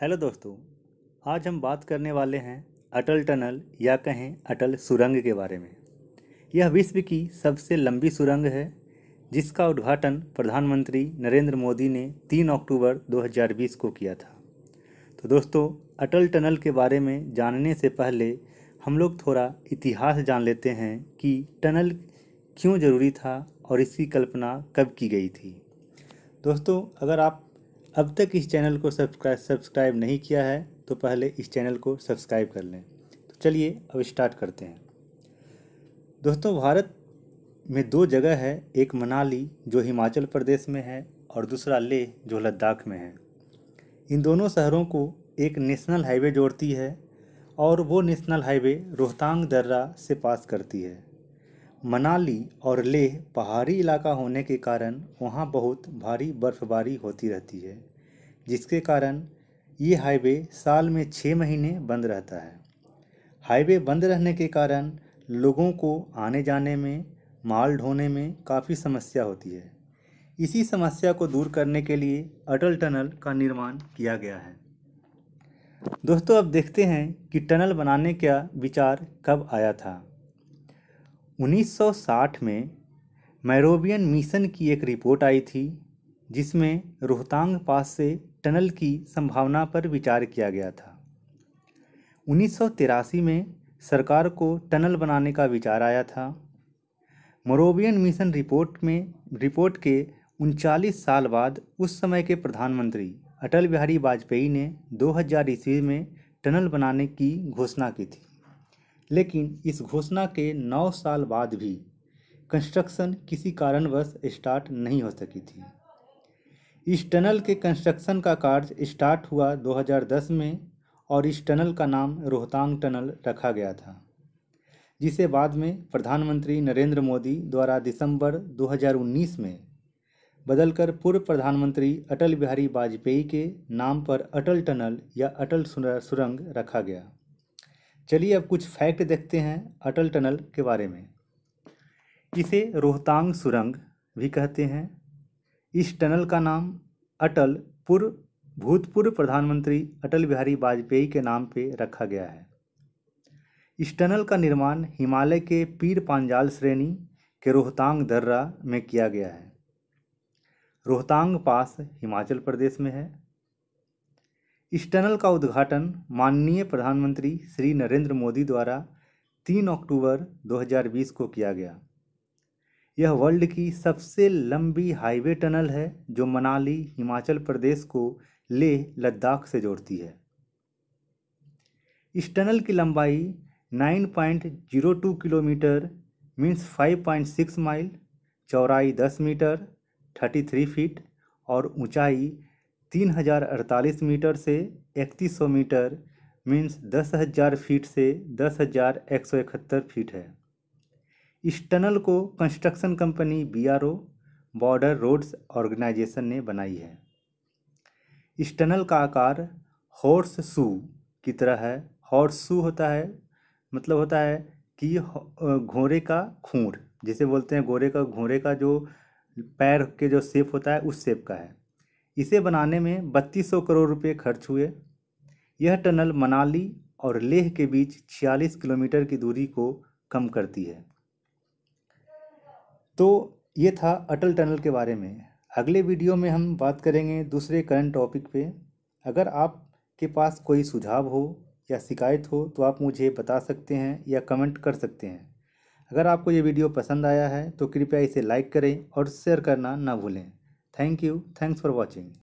hello दोस्तों आज हम बात करने वाले हैं अटल टनल या कहें अटल सुरंग के बारे में यह विश्व की सबसे लंबी सुरंग है जिसका उद्घाटन प्रधानमंत्री नरेंद्र मोदी ने 3 अक्टूबर 2020 को किया था तो दोस्तों अटल टनल के बारे में जानने से पहले हम लोग थोड़ा इतिहास जान लेते हैं कि टनल क्यों ज़रूरी था और इसकी कल्पना कब की गई थी दोस्तों अगर आप अब तक इस चैनल को सब्सक्राइब सब्सक्राइब नहीं किया है तो पहले इस चैनल को सब्सक्राइब कर लें तो चलिए अब स्टार्ट करते हैं दोस्तों भारत में दो जगह है एक मनाली जो हिमाचल प्रदेश में है और दूसरा लेह जो लद्दाख में है इन दोनों शहरों को एक नेशनल हाईवे जोड़ती है और वो नेशनल हाईवे रोहतांग दर्रा से पास करती है मनाली और लेह पहाड़ी इलाका होने के कारण वहाँ बहुत भारी बर्फ़बारी होती रहती है जिसके कारण ये हाईवे साल में छः महीने बंद रहता है हाईवे बंद रहने के कारण लोगों को आने जाने में माल ढोने में काफ़ी समस्या होती है इसी समस्या को दूर करने के लिए अटल टनल का निर्माण किया गया है दोस्तों अब देखते हैं कि टनल बनाने का विचार कब आया था 1960 में मैरोबियन मिशन की एक रिपोर्ट आई थी जिसमें रोहतांग पास से टनल की संभावना पर विचार किया गया था उन्नीस में सरकार को टनल बनाने का विचार आया था मोरोबियन मिशन रिपोर्ट में रिपोर्ट के उनचालीस साल बाद उस समय के प्रधानमंत्री अटल बिहारी वाजपेयी ने 2000 ईस्वी में टनल बनाने की घोषणा की थी लेकिन इस घोषणा के 9 साल बाद भी कंस्ट्रक्शन किसी कारणवश स्टार्ट नहीं हो सकी थी इस टनल के कंस्ट्रक्शन का कार्य स्टार्ट हुआ 2010 में और इस टनल का नाम रोहतांग टनल रखा गया था जिसे बाद में प्रधानमंत्री नरेंद्र मोदी द्वारा दिसंबर 2019 में बदलकर पूर्व प्रधानमंत्री अटल बिहारी वाजपेयी के नाम पर अटल टनल या अटल सुरंग रखा गया चलिए अब कुछ फैक्ट देखते हैं अटल टनल के बारे में इसे रोहतांग सुरंग भी कहते हैं इस टनल का नाम अटल पूर्व भूतपूर्व प्रधानमंत्री अटल बिहारी वाजपेयी के नाम पे रखा गया है इस टनल का निर्माण हिमालय के पीर पांजाल श्रेणी के रोहतांग दर्रा में किया गया है रोहतांग पास हिमाचल प्रदेश में है इस टनल का उद्घाटन माननीय प्रधानमंत्री श्री नरेंद्र मोदी द्वारा तीन अक्टूबर 2020 को किया गया यह वर्ल्ड की सबसे लंबी हाईवे टनल है जो मनाली हिमाचल प्रदेश को लेह लद्दाख से जोड़ती है इस टनल की लंबाई 9.02 किलोमीटर मीन्स 5.6 माइल चौड़ाई 10 मीटर 33 फीट और ऊंचाई 3048 मीटर से 3100 मीटर मीन्स 10,000 फीट से 10,171 फीट है इस टनल को construction company BRO border roads organisation ने बनाई है इस टनल का आकार हॉर्स शू की तरह है हॉर्स शू होता है मतलब होता है कि घोड़े का खूर जिसे बोलते हैं घोड़े का घोड़े का जो पैर के जो सेप होता है उस सेप का है इसे बनाने में बत्तीस सौ करोड़ रुपए खर्च हुए यह टनल मनाली और लेह के बीच छियालीस किलोमीटर की दूरी को कम करती है तो ये था अटल टनल के बारे में अगले वीडियो में हम बात करेंगे दूसरे करंट टॉपिक पे अगर आप के पास कोई सुझाव हो या शिकायत हो तो आप मुझे बता सकते हैं या कमेंट कर सकते हैं अगर आपको ये वीडियो पसंद आया है तो कृपया इसे लाइक करें और शेयर करना ना भूलें thank you thanks for watching